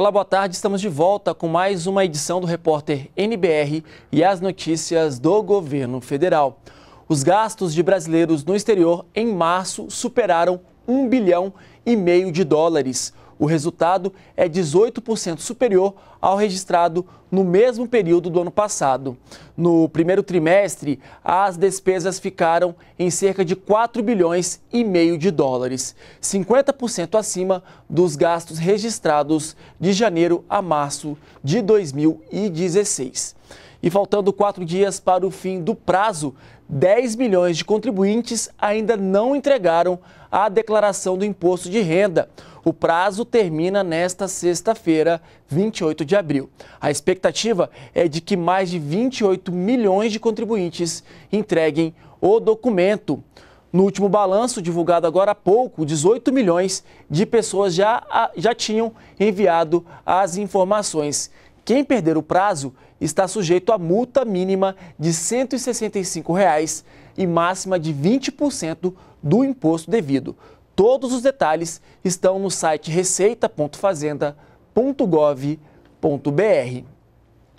Olá, boa tarde. Estamos de volta com mais uma edição do Repórter NBR e as notícias do governo federal. Os gastos de brasileiros no exterior em março superaram 1 bilhão e meio de dólares, o resultado é 18% superior ao registrado no mesmo período do ano passado. No primeiro trimestre, as despesas ficaram em cerca de 4 bilhões e meio de dólares, 50% acima dos gastos registrados de janeiro a março de 2016. E faltando quatro dias para o fim do prazo, 10 milhões de contribuintes ainda não entregaram a declaração do imposto de renda. O prazo termina nesta sexta-feira, 28 de abril. A expectativa é de que mais de 28 milhões de contribuintes entreguem o documento. No último balanço, divulgado agora há pouco, 18 milhões de pessoas já, já tinham enviado as informações. Quem perder o prazo está sujeito a multa mínima de R$ 165 reais e máxima de 20% do imposto devido. Todos os detalhes estão no site receita.fazenda.gov.br.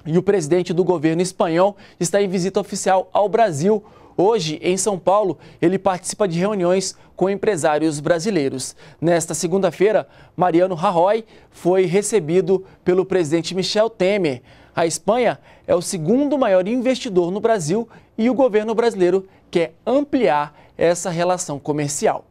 E o presidente do governo espanhol está em visita oficial ao Brasil Hoje, em São Paulo, ele participa de reuniões com empresários brasileiros. Nesta segunda-feira, Mariano Rajoy foi recebido pelo presidente Michel Temer. A Espanha é o segundo maior investidor no Brasil e o governo brasileiro quer ampliar essa relação comercial.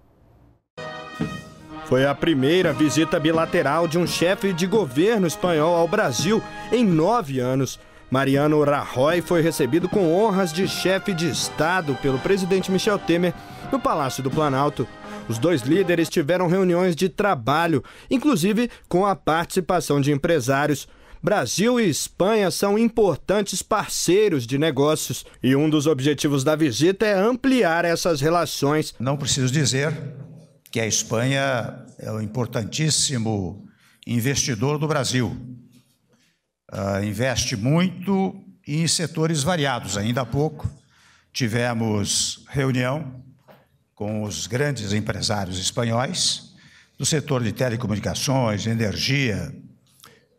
Foi a primeira visita bilateral de um chefe de governo espanhol ao Brasil em nove anos. Mariano Rajoy foi recebido com honras de chefe de Estado pelo presidente Michel Temer no Palácio do Planalto. Os dois líderes tiveram reuniões de trabalho, inclusive com a participação de empresários. Brasil e Espanha são importantes parceiros de negócios e um dos objetivos da visita é ampliar essas relações. Não preciso dizer que a Espanha é um importantíssimo investidor do Brasil uh, investe muito em setores variados. Ainda há pouco tivemos reunião com os grandes empresários espanhóis do setor de telecomunicações, energia,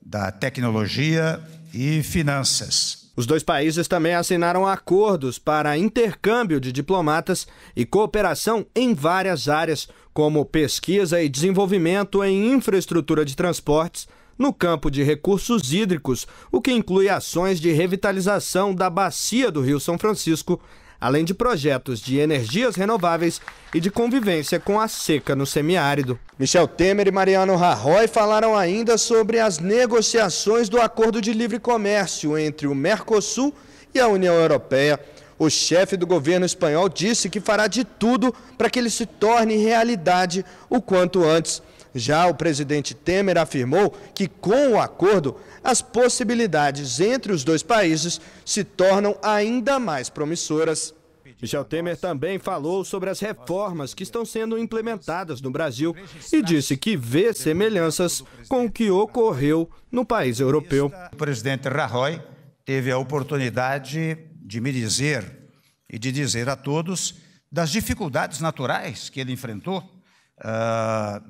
da tecnologia e finanças. Os dois países também assinaram acordos para intercâmbio de diplomatas e cooperação em várias áreas, como pesquisa e desenvolvimento em infraestrutura de transportes, no campo de recursos hídricos, o que inclui ações de revitalização da bacia do Rio São Francisco, além de projetos de energias renováveis e de convivência com a seca no semiárido. Michel Temer e Mariano Rajoy falaram ainda sobre as negociações do acordo de livre comércio entre o Mercosul e a União Europeia. O chefe do governo espanhol disse que fará de tudo para que ele se torne realidade o quanto antes. Já o presidente Temer afirmou que, com o acordo, as possibilidades entre os dois países se tornam ainda mais promissoras. Michel Temer também falou sobre as reformas que estão sendo implementadas no Brasil e disse que vê semelhanças com o que ocorreu no país europeu. O presidente Rajoy teve a oportunidade de me dizer e de dizer a todos das dificuldades naturais que ele enfrentou uh,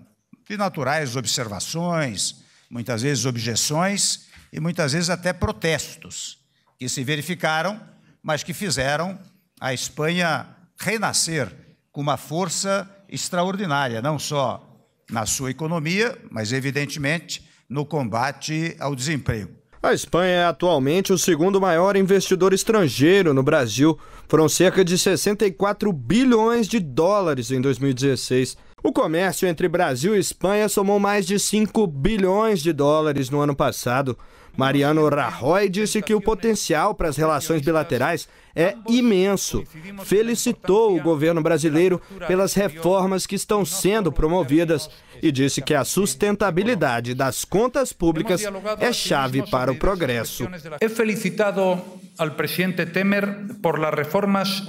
de naturais observações, muitas vezes objeções e muitas vezes até protestos que se verificaram, mas que fizeram a Espanha renascer com uma força extraordinária, não só na sua economia, mas evidentemente no combate ao desemprego. A Espanha é atualmente o segundo maior investidor estrangeiro no Brasil. Foram cerca de 64 bilhões de dólares em 2016. O comércio entre Brasil e Espanha somou mais de 5 bilhões de dólares no ano passado. Mariano Rajoy disse que o potencial para as relações bilaterais é imenso. Felicitou o governo brasileiro pelas reformas que estão sendo promovidas e disse que a sustentabilidade das contas públicas é chave para o progresso. He felicitado ao presidente Temer por as reformas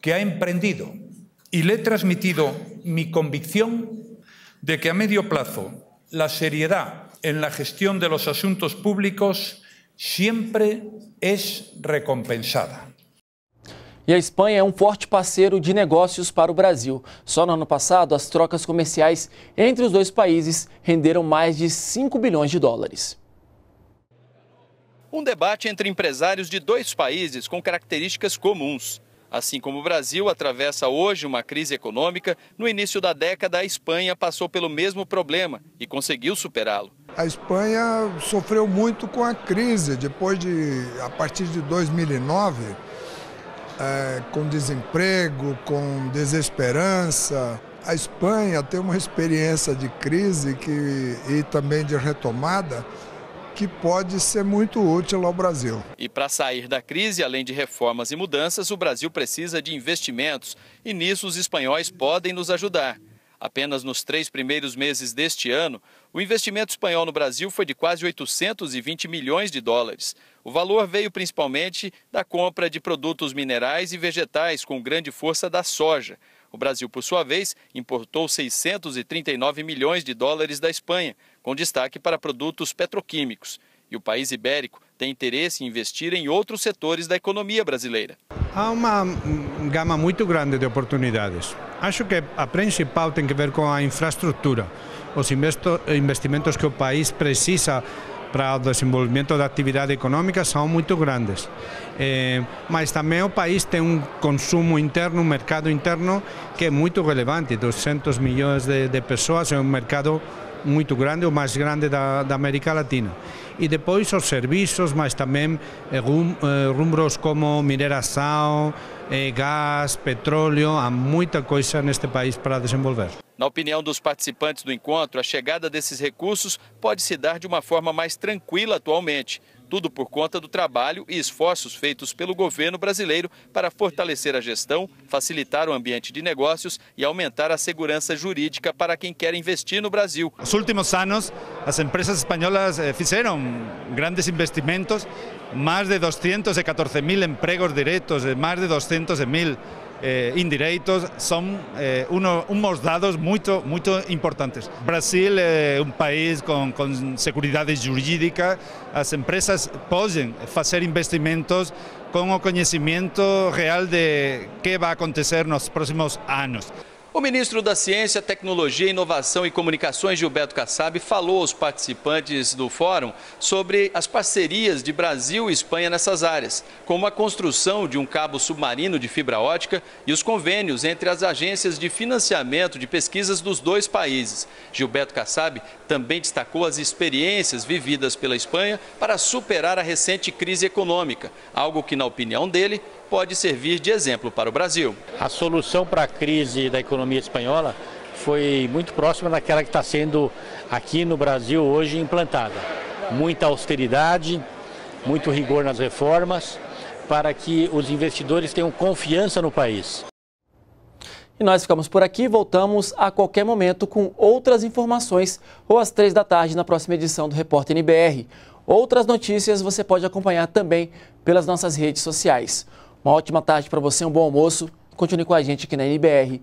que ha emprendido Y le he transmitido mi convicción de que a medio plazo la seriedad en la gestión de los asuntos públicos siempre es recompensada. E a Espanha é um forte parceiro de negócios para o Brasil. Só no ano passado, as trocas comerciais entre os dois países renderam mais de 5 bilhões de dólares. Um debate entre empresários de dois países com características comuns. Assim como o Brasil atravessa hoje uma crise econômica, no início da década a Espanha passou pelo mesmo problema e conseguiu superá-lo. A Espanha sofreu muito com a crise, depois de a partir de 2009, é, eh, com desemprego, com desesperança. A Espanha tem uma experiência de crise que, e também de retomada que pode ser muito útil ao Brasil. E para sair da crise, além de reformas e mudanças, o Brasil precisa de investimentos e nisso os espanhóis podem nos ajudar. Apenas nos três primeiros meses deste ano, o investimento espanhol no Brasil foi de quase 820 milhões de dólares. O valor veio principalmente da compra de produtos minerais e vegetais, com grande força da soja. O Brasil, por sua vez, importou 639 milhões de dólares da Espanha, com destaque para produtos petroquímicos. E o país ibérico tem interesse em investir em outros setores da economia brasileira. Há uma gama muito grande de oportunidades. Acho que a principal tem que ver com a infraestrutura, os investimentos que o país precisa para o desenvolvimento da atividade econômica são muito grandes. É, mas também o país tem um consumo interno, um mercado interno que é muito relevante. 200 milhões de, de pessoas é um mercado muito grande, o mais grande da, da América Latina. E depois os serviços, mas também eh, rum, eh, rumos como mineração, eh, gás, petróleo, há muita coisa neste país para desenvolver. Na opinião dos participantes do encontro, a chegada desses recursos pode se dar de uma forma mais tranquila atualmente. Tudo por conta do trabalho e esforços feitos pelo governo brasileiro para fortalecer a gestão, facilitar o ambiente de negócios e aumentar a segurança jurídica para quem quer investir no Brasil. Nos últimos anos, as empresas espanholas eh, fizeram grandes investimentos, mais de 214 mil empregos diretos, eh, mais de 200 mil eh, son eh, unos dados muy, importantes. Brasil es eh, um país con seguridad jurídica, las empresas pueden hacer investimentos con el conocimiento real de qué va a acontecer los próximos años. O ministro da Ciência, Tecnologia, Inovação e Comunicações, Gilberto Kassab, falou aos participantes do fórum sobre as parcerias de Brasil e Espanha nessas áreas, como a construção de um cabo submarino de fibra ótica e os convênios entre as agências de financiamento de pesquisas dos dois países. Gilberto Kassab também destacou as experiências vividas pela Espanha para superar a recente crise econômica, algo que, na opinião dele, pode servir de exemplo para o Brasil. A solução para a crise da economia economia espanhola foi muito próxima daquela que está sendo aqui no Brasil hoje implantada. Muita austeridade, muito rigor nas reformas, para que os investidores tenham confiança no país. E nós ficamos por aqui, voltamos a qualquer momento com outras informações ou às três da tarde na próxima edição do Repórter NBR. Outras notícias você pode acompanhar também pelas nossas redes sociais. Uma ótima tarde para você, um bom almoço. Continue com a gente aqui na NBR